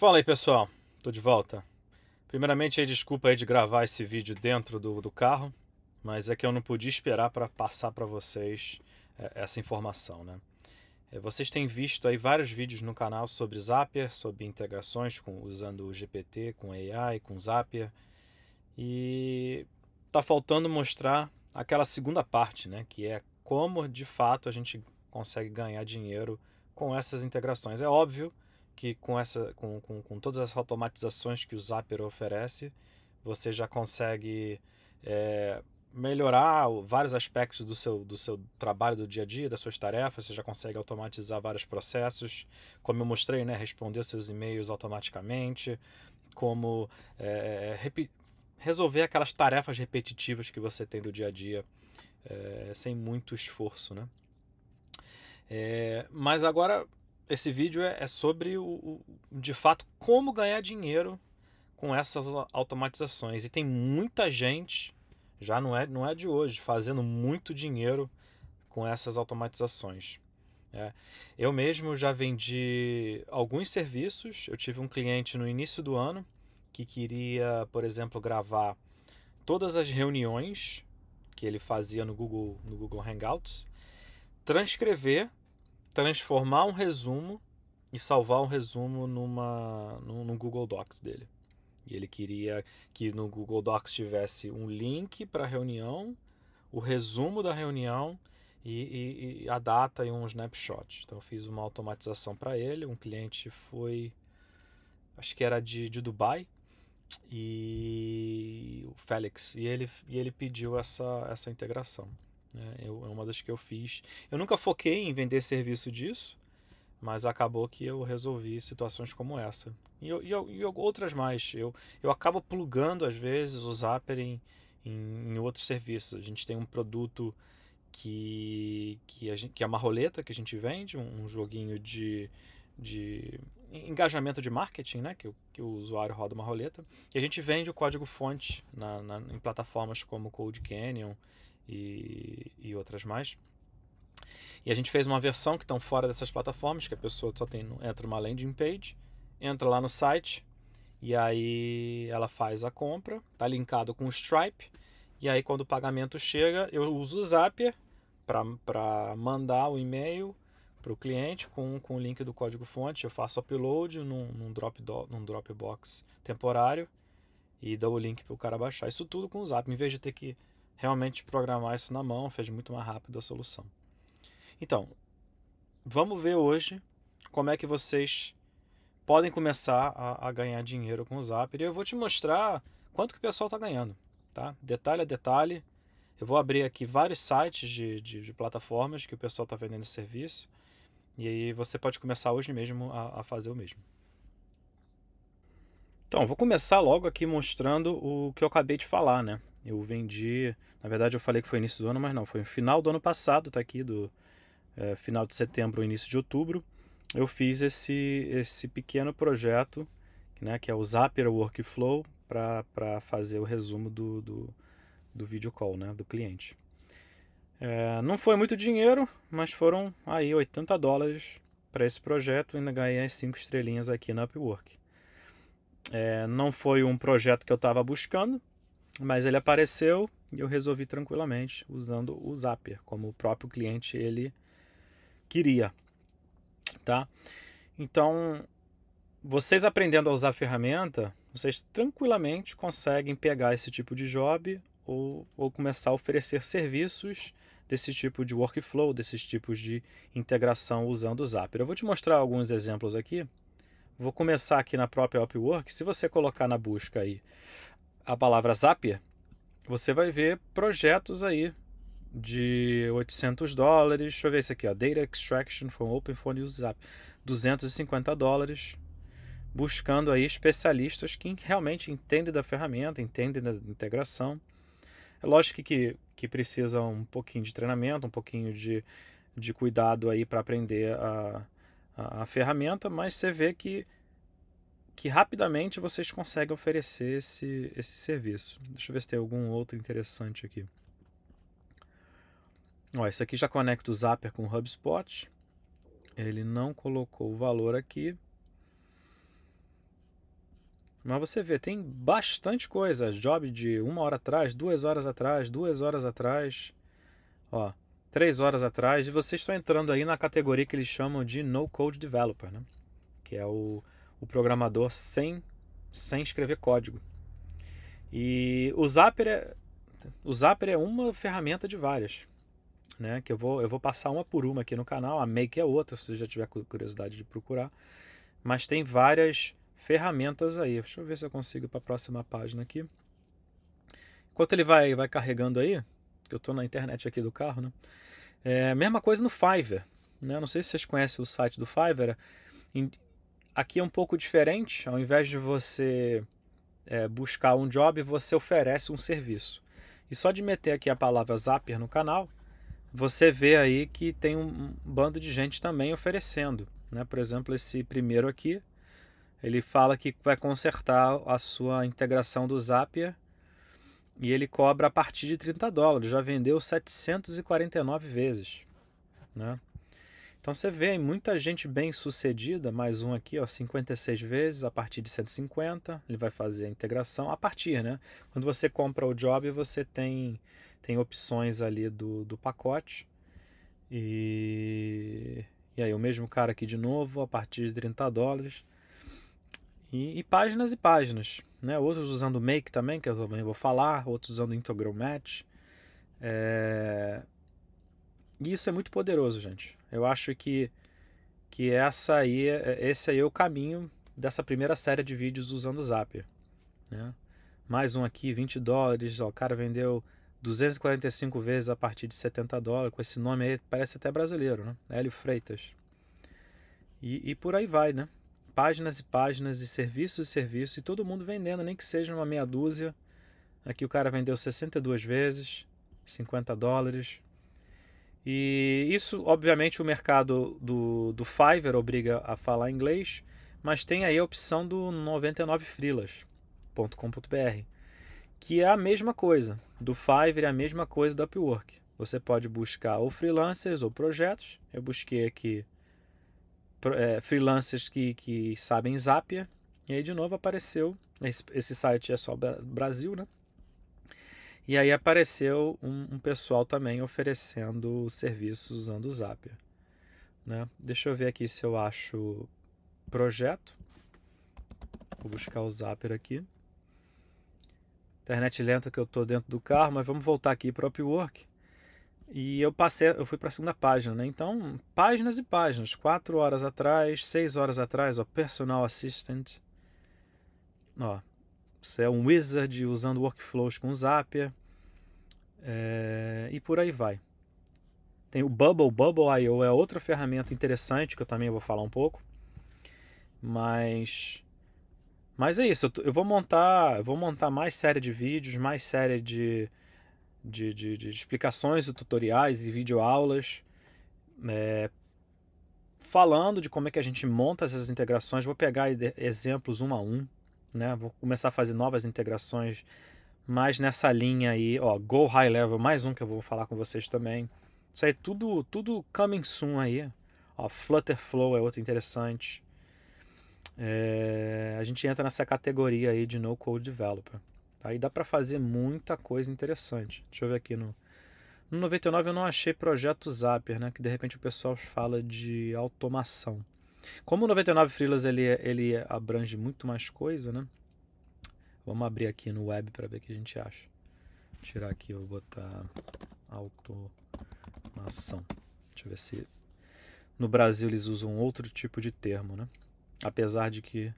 Fala aí pessoal, tô de volta. Primeiramente, aí, desculpa aí de gravar esse vídeo dentro do, do carro, mas é que eu não podia esperar para passar para vocês é, essa informação, né? É, vocês têm visto aí vários vídeos no canal sobre Zapier, sobre integrações com, usando o GPT, com AI, com Zapier, e tá faltando mostrar aquela segunda parte, né? Que é como de fato a gente consegue ganhar dinheiro com essas integrações. É óbvio que com, essa, com, com, com todas as automatizações que o Zapier oferece, você já consegue é, melhorar vários aspectos do seu, do seu trabalho do dia a dia, das suas tarefas, você já consegue automatizar vários processos, como eu mostrei, né, responder seus e-mails automaticamente, como é, é resolver aquelas tarefas repetitivas que você tem do dia a dia é, sem muito esforço, né? É, mas agora esse vídeo é, é sobre o, o, de fato como ganhar dinheiro com essas automatizações. E tem muita gente, já não é, não é de hoje, fazendo muito dinheiro com essas automatizações. É. Eu mesmo já vendi alguns serviços. Eu tive um cliente no início do ano que queria, por exemplo, gravar todas as reuniões que ele fazia no Google, no Google Hangouts, transcrever transformar um resumo e salvar um resumo numa, num, Google Docs dele. E ele queria que no Google Docs tivesse um link para a reunião, o resumo da reunião e, e, e, a data e um snapshot. Então eu fiz uma automatização para ele. Um cliente foi, acho que era de, de Dubai, e o Félix. E ele, e ele pediu essa, essa integração. Né? Eu, é uma das que eu fiz. Eu nunca foquei em vender serviço disso, mas acabou que eu resolvi situações como essa. E, eu, e, eu, e outras mais. Eu, eu acabo plugando, às vezes, o Zapper em, em, em outros serviços. A gente tem um produto que, que, gente, que, é uma roleta que a gente vende, um, um joguinho de, de engajamento de marketing, né? Que, que, o usuário roda uma roleta. E a gente vende o código fonte na, na, em plataformas como Code Canyon e, e outras mais. E a gente fez uma versão que estão tá fora dessas plataformas, que a pessoa só tem entra numa landing page, entra lá no site e aí ela faz a compra, tá linkado com o Stripe. E aí quando o pagamento chega, eu uso o Zapier para mandar o e-mail para o cliente com, com o link do código fonte. Eu faço upload num, num, drop do, num Dropbox temporário e dou o link para o cara baixar. Isso tudo com o zap em vez de ter que realmente programar isso na mão, fez muito mais rápido a solução. Então, vamos ver hoje como é que vocês podem começar a, a ganhar dinheiro com o Zapier. E eu vou te mostrar quanto que o pessoal está ganhando, tá? Detalhe a detalhe. Eu vou abrir aqui vários sites de, de, de plataformas que o pessoal está vendendo esse serviço. E aí você pode começar hoje mesmo a, a fazer o mesmo. Então, vou começar logo aqui mostrando o que eu acabei de falar, né? Eu vendi. Na verdade, eu falei que foi início do ano, mas não. Foi no final do ano passado, tá aqui, do é, final de setembro, início de outubro. Eu fiz esse, esse pequeno projeto, né, que é o Zapier Workflow, para fazer o resumo do, do, do video call, né, do cliente. É, não foi muito dinheiro, mas foram aí 80 dólares para esse projeto e ainda ganhei as 5 estrelinhas aqui na Upwork. É, não foi um projeto que eu estava buscando, mas ele apareceu e eu resolvi tranquilamente usando o Zapier, como o próprio cliente ele queria, tá? Então, vocês aprendendo a usar a ferramenta, vocês tranquilamente conseguem pegar esse tipo de job ou, ou começar a oferecer serviços desse tipo de workflow, desses tipos de integração usando o Zapier. Eu vou te mostrar alguns exemplos aqui. Vou começar aqui na própria Upwork. Se você colocar na busca aí a palavra Zapier, você vai ver projetos aí de 800 dólares. Deixa eu ver esse aqui, ó. Data Extraction from Open Phone Use Zapier. 250 dólares. Buscando aí especialistas que realmente entendem da ferramenta, entendem da integração. É lógico que, que precisa um pouquinho de treinamento, um pouquinho de, de cuidado aí para aprender a, a, a ferramenta, mas você vê que que rapidamente vocês conseguem oferecer esse, esse serviço. Deixa eu ver se tem algum outro interessante aqui. Ó, esse aqui já conecta o Zapper com o HubSpot. Ele não colocou o valor aqui. Mas você vê, tem bastante coisa. Job de uma hora atrás, duas horas atrás, duas horas atrás. Ó, três horas atrás. E vocês estão entrando aí na categoria que eles chamam de No Code Developer, né? Que é o o programador sem, sem escrever código. E o Zapper é, o Zapier é uma ferramenta de várias. Né, que eu vou, eu vou passar uma por uma aqui no canal, a Make é outra, se você já tiver curiosidade de procurar. Mas tem várias ferramentas aí. Deixa eu ver se eu consigo para a próxima página aqui. Enquanto ele vai, vai carregando aí, que eu estou na internet aqui do carro, né? É, mesma coisa no Fiverr. Né? Não sei se vocês conhecem o site do Fiverr. É Aqui é um pouco diferente, ao invés de você é, buscar um job, você oferece um serviço. E só de meter aqui a palavra Zapier no canal, você vê aí que tem um bando de gente também oferecendo. Né? Por exemplo, esse primeiro aqui, ele fala que vai consertar a sua integração do Zapier e ele cobra a partir de 30 dólares. Já vendeu 749 vezes. Né? Então você vê muita gente bem sucedida, mais um aqui, ó, 56 vezes, a partir de 150, ele vai fazer a integração a partir, né? Quando você compra o job, você tem, tem opções ali do, do pacote. E, e aí o mesmo cara aqui de novo, a partir de 30 dólares. E, e páginas e páginas, né? Outros usando Make também, que eu também vou falar, outros usando Integral Match. É... E isso é muito poderoso, gente. Eu acho que, que essa aí, esse aí é o caminho dessa primeira série de vídeos usando o Zapier. Né? Mais um aqui, 20 dólares. Ó, o cara vendeu 245 vezes a partir de 70 dólares. Com esse nome aí, parece até brasileiro, né? Hélio Freitas. E, e por aí vai, né? Páginas e páginas, e serviços e serviços, e todo mundo vendendo, nem que seja uma meia dúzia. Aqui o cara vendeu 62 vezes, 50 dólares. E isso, obviamente, o mercado do, do Fiverr obriga a falar inglês, mas tem aí a opção do 99frilas.com.br, que é a mesma coisa. Do Fiverr é a mesma coisa do Upwork. Você pode buscar ou freelancers ou projetos. Eu busquei aqui é, freelancers que, que sabem Zapier. E aí, de novo, apareceu. Esse, esse site é só Brasil, né? E aí apareceu um, um pessoal também oferecendo serviços usando o Zapier. Né? Deixa eu ver aqui se eu acho projeto. Vou buscar o Zapier aqui. Internet lenta que eu estou dentro do carro, mas vamos voltar aqui para o Upwork. E eu passei, eu fui para a segunda página, né? Então, páginas e páginas. Quatro horas atrás, seis horas atrás, ó, personal assistant. Ó, você é um wizard usando workflows com Zapier. É, e por aí vai. Tem o Bubble, Bubble.io é outra ferramenta interessante que eu também vou falar um pouco. Mas mas é isso, eu, vou montar, eu vou montar mais série de vídeos, mais série de, de, de, de explicações e tutoriais e videoaulas é, falando de como é que a gente monta essas integrações. Vou pegar exemplos um a um, né? Vou começar a fazer novas integrações mas nessa linha aí, ó, Go High Level, mais um que eu vou falar com vocês também. Isso aí tudo, tudo coming soon aí. Ó, Flutter Flow é outro interessante. É, a gente entra nessa categoria aí de No Code Developer. Aí tá? dá para fazer muita coisa interessante. Deixa eu ver aqui no... No 99 eu não achei projeto Zapier, né? Que de repente o pessoal fala de automação. Como o 99 Freelance ele, é, ele abrange muito mais coisa, né? Vamos abrir aqui no web para ver o que a gente acha. Vou tirar aqui, vou botar automação. Deixa eu ver se no Brasil eles usam outro tipo de termo, né? Apesar de que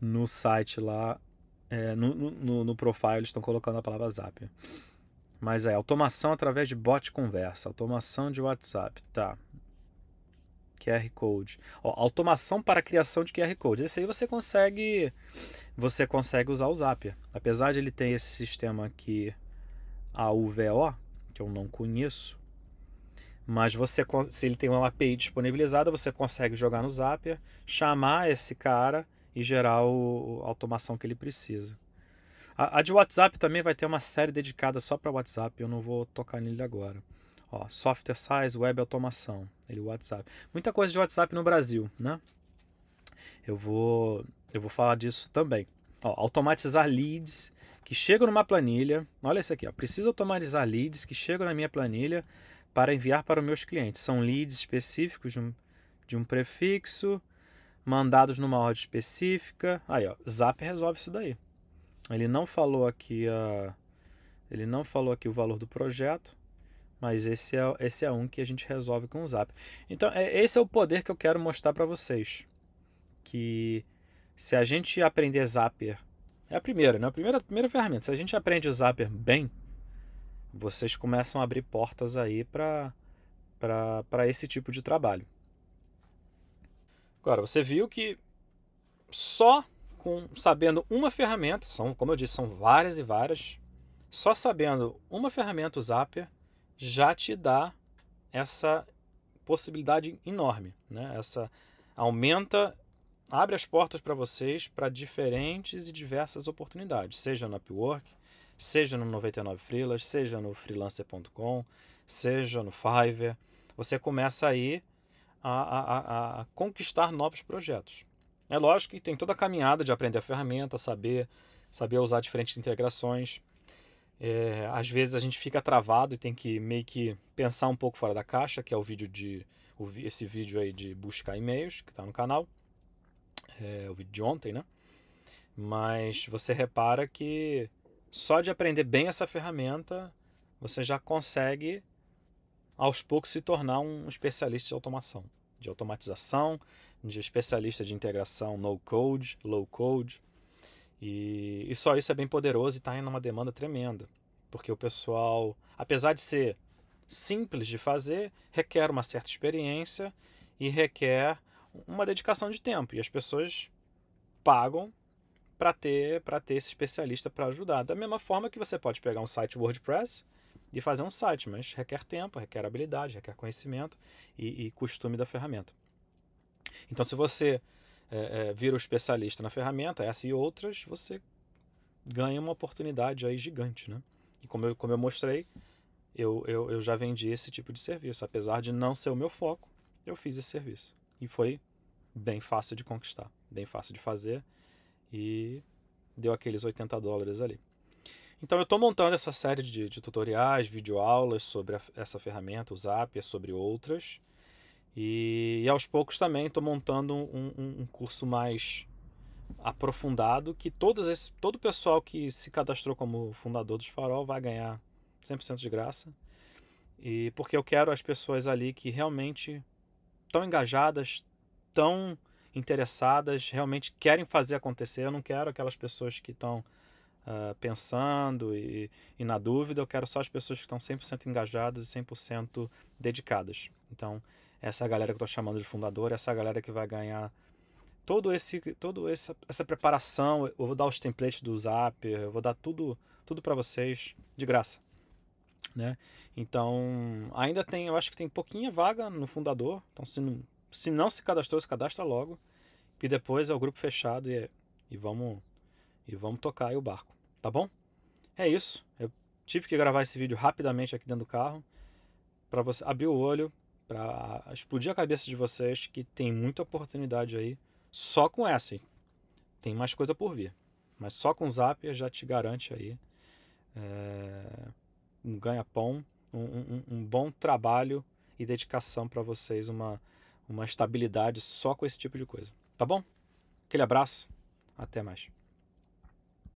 no site lá, é, no, no, no profile eles estão colocando a palavra zap. Mas é automação através de bot conversa, automação de WhatsApp, tá? QR Code. Ó, automação para criação de QR Code. Esse aí você consegue você consegue usar o Zapier. Apesar de ele ter esse sistema aqui a UVO, que eu não conheço, mas você se ele tem uma API disponibilizada, você consegue jogar no Zapier, chamar esse cara e gerar o, a automação que ele precisa. A, a de WhatsApp também vai ter uma série dedicada só para WhatsApp, eu não vou tocar nele agora. Ó, software size, web automação. Ele WhatsApp. Muita coisa de WhatsApp no Brasil, né? Eu vou eu vou falar disso também. Ó, automatizar leads que chegam numa planilha. Olha isso aqui, ó. Preciso automatizar leads que chegam na minha planilha para enviar para os meus clientes. São leads específicos de um, de um prefixo, mandados numa ordem específica. Aí, ó, Zap resolve isso daí. Ele não falou aqui a ele não falou aqui o valor do projeto, mas esse é, esse é um que a gente resolve com o Zap. Então, é, esse é o poder que eu quero mostrar para vocês. Que se a gente aprender Zapper, é a primeira, né? A primeira, a primeira ferramenta. Se a gente aprende o Zapper bem, vocês começam a abrir portas aí para esse tipo de trabalho. Agora, você viu que só com sabendo uma ferramenta, são, como eu disse, são várias e várias, só sabendo uma ferramenta, o Zapier, já te dá essa possibilidade enorme, né? Essa aumenta, abre as portas para vocês para diferentes e diversas oportunidades, seja no Upwork, seja no 99 Freelas, seja no freelancer.com, seja no Fiverr. Você começa aí a, a, a, a conquistar novos projetos. É lógico que tem toda a caminhada de aprender a ferramenta, saber, saber usar diferentes integrações. É, às vezes a gente fica travado e tem que meio que pensar um pouco fora da caixa, que é o vídeo de o, esse vídeo aí de buscar e-mails que está no canal, é, o vídeo de ontem, né? Mas você repara que só de aprender bem essa ferramenta você já consegue aos poucos se tornar um especialista de automação, de automatização, de especialista de integração no code, low code e, e só isso é bem poderoso e está em uma demanda tremenda. Porque o pessoal, apesar de ser simples de fazer, requer uma certa experiência e requer uma dedicação de tempo. E as pessoas pagam para ter, ter esse especialista para ajudar. Da mesma forma que você pode pegar um site WordPress e fazer um site, mas requer tempo, requer habilidade, requer conhecimento e, e costume da ferramenta. Então, se você é, é, vira um especialista na ferramenta, essa e outras, você ganha uma oportunidade aí gigante, né? E como eu, como eu mostrei, eu, eu, eu já vendi esse tipo de serviço. Apesar de não ser o meu foco, eu fiz esse serviço. E foi bem fácil de conquistar, bem fácil de fazer e deu aqueles 80 dólares ali. Então eu estou montando essa série de, de tutoriais, videoaulas sobre a, essa ferramenta, o Zapier, sobre outras. E, e aos poucos também estou montando um, um, um, curso mais aprofundado que todos esse, todo o pessoal que se cadastrou como fundador dos Farol vai ganhar 100% de graça. E porque eu quero as pessoas ali que realmente estão engajadas, estão interessadas, realmente querem fazer acontecer. Eu não quero aquelas pessoas que estão uh, ah, pensando e, e, na dúvida, eu quero só as pessoas que estão 100% engajadas e 100% dedicadas. Então, essa galera que eu tô chamando de fundador, essa galera que vai ganhar todo esse todo essa, essa preparação, eu vou dar os templates do Zap, eu vou dar tudo tudo para vocês de graça, né? Então, ainda tem, eu acho que tem pouquinha vaga no fundador, então se não se, não se cadastrou, se cadastra logo. E depois é o grupo fechado e, é, e vamos e vamos tocar aí o barco, tá bom? É isso. Eu tive que gravar esse vídeo rapidamente aqui dentro do carro para você abrir o olho, para explodir a cabeça de vocês que tem muita oportunidade aí só com essa. Tem mais coisa por vir, mas só com o Zap já te garante aí é, um ganha-pão, um, um, um, bom trabalho e dedicação para vocês, uma, uma estabilidade só com esse tipo de coisa. Tá bom? Aquele abraço, até mais.